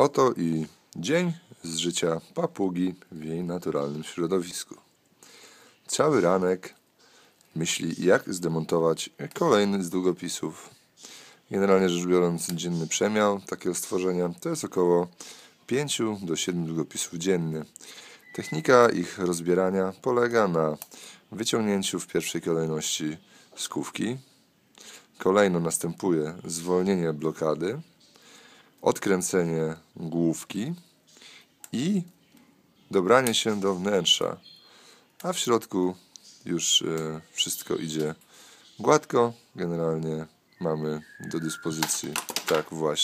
Oto i dzień z życia papugi w jej naturalnym środowisku. Cały ranek myśli, jak zdemontować kolejny z długopisów. Generalnie rzecz biorąc, dzienny przemiał takiego stworzenia to jest około 5 do 7 długopisów dziennie. Technika ich rozbierania polega na wyciągnięciu w pierwszej kolejności skówki. Kolejno następuje zwolnienie blokady odkręcenie główki i dobranie się do wnętrza. A w środku już e, wszystko idzie gładko. Generalnie mamy do dyspozycji tak właśnie.